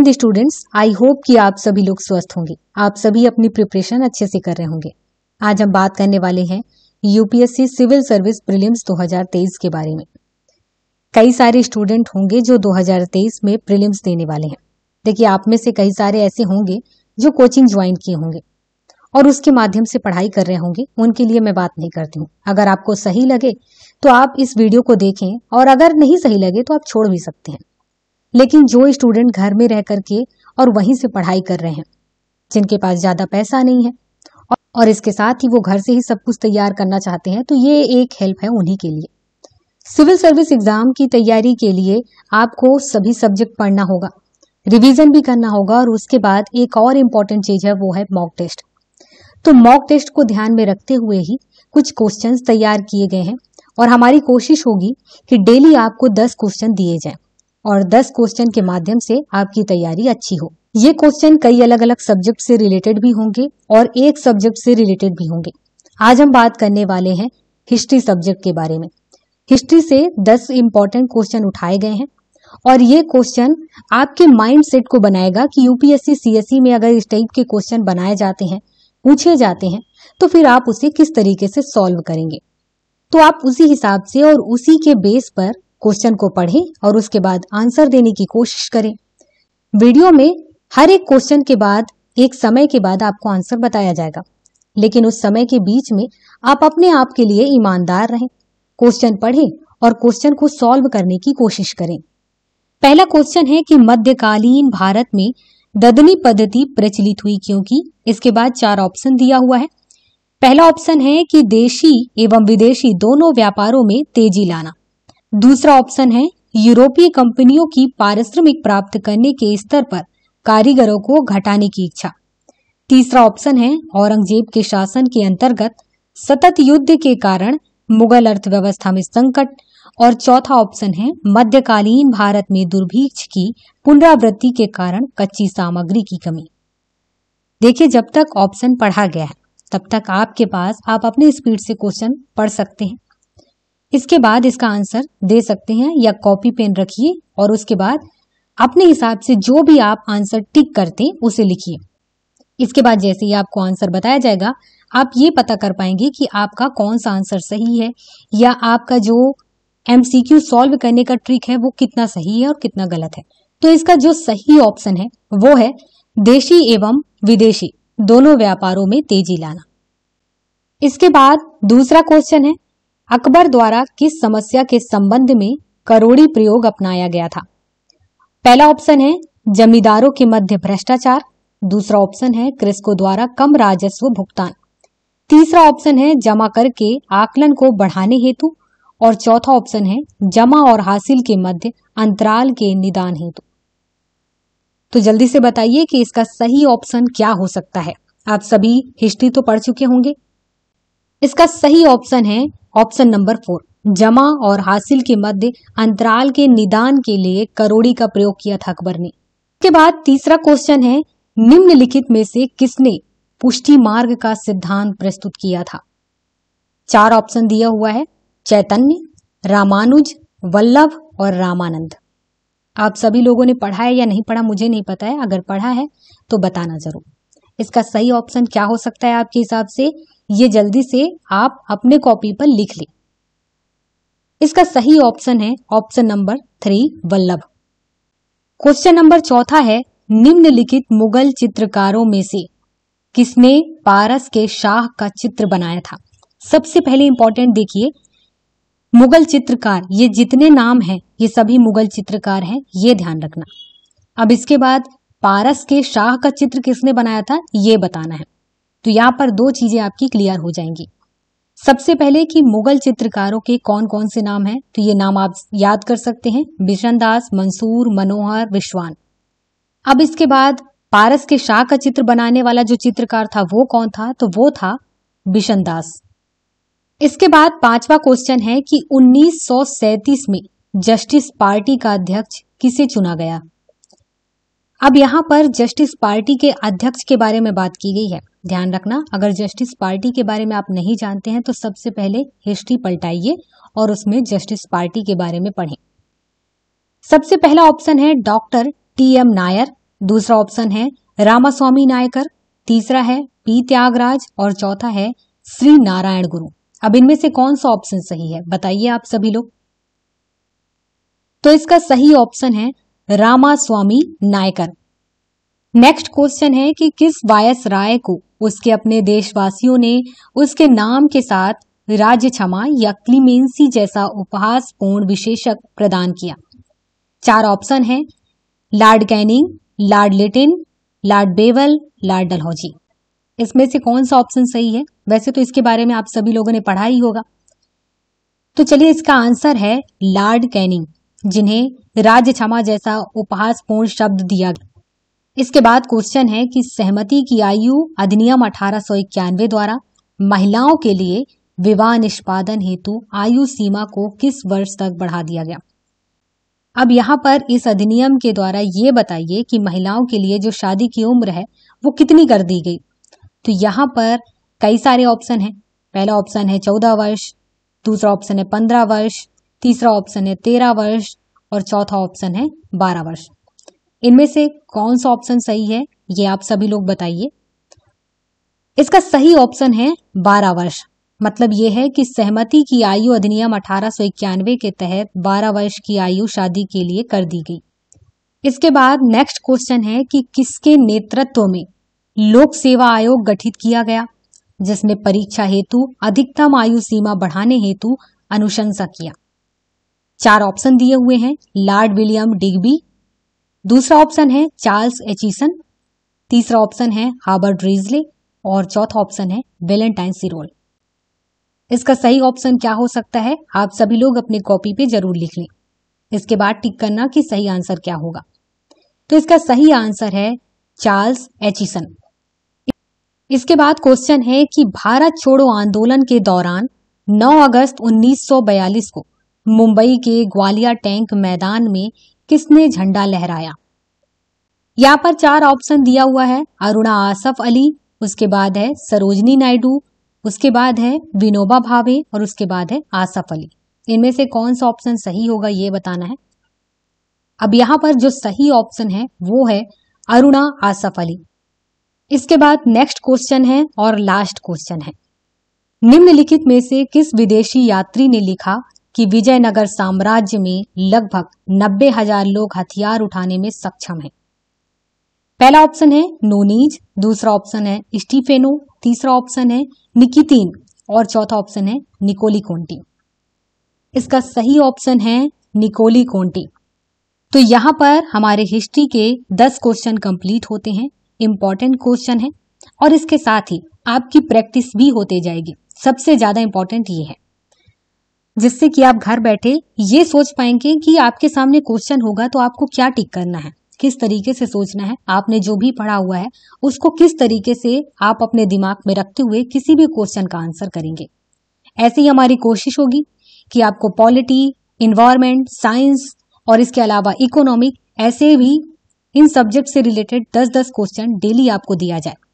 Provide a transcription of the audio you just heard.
Morning students I hope कि आप सभी लोग स्वस्थ होंगे आप सभी अपनी प्रिपरेशन अच्छे से कर रहे होंगे आज हम बात करने वाले हैं यूपीएससी सिविल सर्विस प्रीलिम्स 2023 के बारे में कई सारे स्टूडेंट होंगे जो 2023 में प्रीलिम्स देने वाले हैं देखिए आप में से कई सारे ऐसे होंगे जो कोचिंग ज्वाइन किए होंगे और उसके माध्यम से पढ़ाई कर रहे होंगे उनके लिए मैं बात नहीं करती हूँ अगर आपको सही लगे तो आप इस वीडियो को देखें और अगर नहीं सही लगे तो आप छोड़ भी सकते हैं लेकिन जो स्टूडेंट घर में रह करके और वहीं से पढ़ाई कर रहे हैं जिनके पास ज़्यादा पैसा नहीं है और इसके साथ ही वो घर से ही सब कुछ तैयार करना चाहते हैं तो ये एक हेल्प है उन्हीं के लिए सिविल सर्विस एग्जाम की तैयारी के लिए आपको सभी सब्जेक्ट पढ़ना होगा रिवीजन भी करना होगा और उसके बाद एक और इम्पोर्टेंट चीज़ है वो है मॉक टेस्ट तो मॉक टेस्ट को ध्यान में रखते हुए ही कुछ क्वेश्चन तैयार किए गए हैं और हमारी कोशिश होगी कि डेली आपको दस क्वेश्चन दिए जाएं और 10 क्वेश्चन के माध्यम से आपकी तैयारी अच्छी हो ये क्वेश्चन कई अलग अलग सब्जेक्ट से रिलेटेड भी होंगे और एक सब्जेक्ट से रिलेटेड भी होंगे आज हम बात करने वाले हैं हिस्ट्री सब्जेक्ट के बारे में हिस्ट्री से 10 इम्पोर्टेंट क्वेश्चन उठाए गए हैं और ये क्वेश्चन आपके माइंड सेट को बनाएगा कि यूपीएससी सीएससी में अगर इस टाइप के क्वेश्चन बनाए जाते हैं पूछे जाते हैं तो फिर आप उसे किस तरीके से सॉल्व करेंगे तो आप उसी हिसाब से और उसी के बेस पर क्वेश्चन को पढ़ें और उसके बाद आंसर देने की कोशिश करें वीडियो में हर एक क्वेश्चन के बाद एक समय के बाद आपको आंसर बताया जाएगा लेकिन उस समय के बीच में आप अपने आप के लिए ईमानदार रहें क्वेश्चन पढ़ें और क्वेश्चन को सॉल्व करने की कोशिश करें पहला क्वेश्चन है कि मध्यकालीन भारत में ददनी पद्धति प्रचलित हुई क्योंकि इसके बाद चार ऑप्शन दिया हुआ है पहला ऑप्शन है कि देशी एवं विदेशी दोनों व्यापारों में तेजी लाना दूसरा ऑप्शन है यूरोपीय कंपनियों की पारिश्रमिक प्राप्त करने के स्तर पर कारीगरों को घटाने की इच्छा तीसरा ऑप्शन है औरंगजेब के शासन के अंतर्गत सतत युद्ध के कारण मुगल अर्थव्यवस्था में संकट और चौथा ऑप्शन है मध्यकालीन भारत में दुर्भिक्ष की पुनरावृत्ति के कारण कच्ची सामग्री की कमी देखिए जब तक ऑप्शन पढ़ा गया है तब तक आपके पास आप अपने स्पीड से क्वेश्चन पढ़ सकते हैं इसके बाद इसका आंसर दे सकते हैं या कॉपी पेन रखिए और उसके बाद अपने हिसाब से जो भी आप आंसर टिक करते हैं उसे लिखिए इसके बाद जैसे ही आपको आंसर बताया जाएगा आप ये पता कर पाएंगे कि आपका कौन सा आंसर सही है या आपका जो एम सी क्यू सॉल्व करने का ट्रिक है वो कितना सही है और कितना गलत है तो इसका जो सही ऑप्शन है वो है देशी एवं विदेशी दोनों व्यापारों में तेजी लाना इसके बाद दूसरा क्वेश्चन है अकबर द्वारा किस समस्या के संबंध में करोड़ी प्रयोग अपनाया गया था पहला ऑप्शन है जमींदारों के मध्य भ्रष्टाचार दूसरा ऑप्शन है क्रिस्को द्वारा कम राजस्व भुगतान तीसरा ऑप्शन है जमा कर के आकलन को बढ़ाने हेतु और चौथा ऑप्शन है जमा और हासिल के मध्य अंतराल के निदान हेतु तो जल्दी से बताइए कि इसका सही ऑप्शन क्या हो सकता है आप सभी हिस्ट्री तो पढ़ चुके होंगे इसका सही ऑप्शन है ऑप्शन नंबर फोर जमा और हासिल के मध्य अंतराल के निदान के लिए करोड़ी का प्रयोग किया था अकबर ने इसके बाद तीसरा क्वेश्चन है निम्नलिखित में से किसने पुष्टि मार्ग का सिद्धांत प्रस्तुत किया था चार ऑप्शन दिया हुआ है चैतन्य रामानुज वल्लभ और रामानंद आप सभी लोगों ने पढ़ा है या नहीं पढ़ा मुझे नहीं पता है अगर पढ़ा है तो बताना जरूर इसका सही ऑप्शन क्या हो सकता है आपके हिसाब से ये जल्दी से आप अपने कॉपी पर लिख लें इसका सही ऑप्शन है option number three Vallabh question number चौथा है निम्नलिखित मुगल चित्रकारों में से किसने पारस के शाह का चित्र बनाया था सबसे पहले इंपॉर्टेंट देखिए मुगल चित्रकार ये जितने नाम हैं ये सभी मुगल चित्रकार हैं ये ध्यान रखना अब इसके बाद पारस के शाह का चित्र किसने बनाया था ये बताना है तो यहाँ पर दो चीजें आपकी क्लियर हो जाएंगी सबसे पहले कि मुगल चित्रकारों के कौन कौन से नाम हैं तो ये नाम आप याद कर सकते हैं बिशन दास मंसूर मनोहर विश्वान अब इसके बाद पारस के शाह का चित्र बनाने वाला जो चित्रकार था वो कौन था तो वो था बिशन दास इसके बाद पांचवा क्वेश्चन है कि 1937 में जस्टिस पार्टी का अध्यक्ष किसे चुना गया अब यहाँ पर जस्टिस पार्टी के अध्यक्ष के बारे में बात की गई है ध्यान रखना अगर जस्टिस पार्टी के बारे में आप नहीं जानते हैं तो सबसे पहले हिस्ट्री पलटाइए और उसमें जस्टिस पार्टी के बारे में पढ़ें सबसे पहला ऑप्शन है डॉक्टर टी एम नायर दूसरा ऑप्शन है रामास्वामी नायकर तीसरा है पी त्यागराज और चौथा है श्री नारायण गुरु अब इनमें से कौन सा ऑप्शन सही है बताइए आप सभी लोग तो इसका सही ऑप्शन है रामास्वामी नायकर नेक्स्ट क्वेश्चन है कि किस वायस राय को उसके अपने देशवासियों ने उसके नाम के साथ राज्य क्षमा या क्लीमेंसी जैसा उपहास पूर्ण विशेषक प्रदान किया चार ऑप्शन है Lord Canning Lord Lytton Lord Wavell Lord Dalhousie इसमें से कौन सा ऑप्शन सही है वैसे तो इसके बारे में आप सभी लोगों ने पढ़ा ही होगा तो चलिए इसका आंसर है लार्ड कैनिंग जिन्हें राज्य क्षमा जैसा उपहासपूर्ण शब्द दिया गया इसके बाद क्वेश्चन है कि सहमति की आयु अधिनियम अठारह द्वारा महिलाओं के लिए विवाह निष्पादन हेतु आयु सीमा को किस वर्ष तक बढ़ा दिया गया अब यहाँ पर इस अधिनियम के द्वारा ये बताइए कि महिलाओं के लिए जो शादी की उम्र है वो कितनी कर दी गई तो यहाँ पर कई सारे ऑप्शन हैं पहला ऑप्शन है चौदह वर्ष दूसरा ऑप्शन है पंद्रह वर्ष तीसरा ऑप्शन है तेरह वर्ष और चौथा ऑप्शन है बारह वर्ष इनमें से कौन सा ऑप्शन सही है ये आप सभी लोग बताइए इसका सही ऑप्शन है बारह वर्ष मतलब ये है कि सहमति की आयु अधिनियम अठारह के तहत बारह वर्ष की आयु शादी के लिए कर दी गई इसके बाद नेक्स्ट क्वेश्चन है कि किसके नेतृत्व में लोक सेवा आयोग गठित किया गया जिसने परीक्षा हेतु अधिकतम आयु सीमा बढ़ाने हेतु अनुशंसा किया चार ऑप्शन दिए हुए हैं लॉर्ड विलियम डिग्बी दूसरा ऑप्शन है चार्ल्स एचिसन तीसरा ऑप्शन है हार्बर्ट रिजले और चौथा ऑप्शन है वेलेंटाइन सिरोल इसका सही ऑप्शन क्या हो सकता है आप सभी लोग अपने कॉपी पे जरूर लिख लें इसके बाद टिक करना कि सही आंसर क्या होगा तो इसका सही आंसर है चार्ल्स एचिसन इसके बाद क्वेश्चन है कि भारत छोड़ो आंदोलन के दौरान 9 अगस्त 1942 को मुंबई के ग्वालिया टैंक मैदान में किसने झंडा लहराया यहाँ पर चार ऑप्शन दिया हुआ है अरुणा आसफ अली उसके बाद है सरोजनी नायडू उसके बाद है विनोबा भावे और उसके बाद है आसफ अली इनमें से कौन सा ऑप्शन सही होगा ये बताना है अब यहाँ पर जो सही ऑप्शन है वो है अरुणा आसफ अली इसके बाद नेक्स्ट क्वेश्चन है और लास्ट क्वेश्चन है निम्नलिखित में से किस विदेशी यात्री ने लिखा कि विजयनगर साम्राज्य में लगभग नब्बे हजार लोग हथियार उठाने में सक्षम हैं। पहला ऑप्शन है नोनीज दूसरा ऑप्शन है स्टीफेनो तीसरा ऑप्शन है निकितिन और चौथा ऑप्शन है निकोली कोंटी इसका सही ऑप्शन है निकोली कोंटी तो यहां पर हमारे हिस्ट्री के दस क्वेश्चन कंप्लीट होते हैं इंपॉर्टेंट क्वेश्चन है और इसके साथ ही आपकी प्रैक्टिस भी होते जाएगी सबसे ज्यादा इंपॉर्टेंट ये है जिससे कि आप घर बैठे ये सोच पाएंगे कि आपके सामने क्वेश्चन होगा तो आपको क्या टिक करना है किस तरीके से सोचना है आपने जो भी पढ़ा हुआ है उसको किस तरीके से आप अपने दिमाग में रखते हुए किसी भी क्वेश्चन का आंसर करेंगे ऐसी हमारी कोशिश होगी कि आपको पॉलिटी इन्वायरमेंट साइंस और इसके अलावा इकोनॉमिक ऐसे भी इन सब्जेक्ट से रिलेटेड 10-10 क्वेश्चन डेली आपको दिया जाए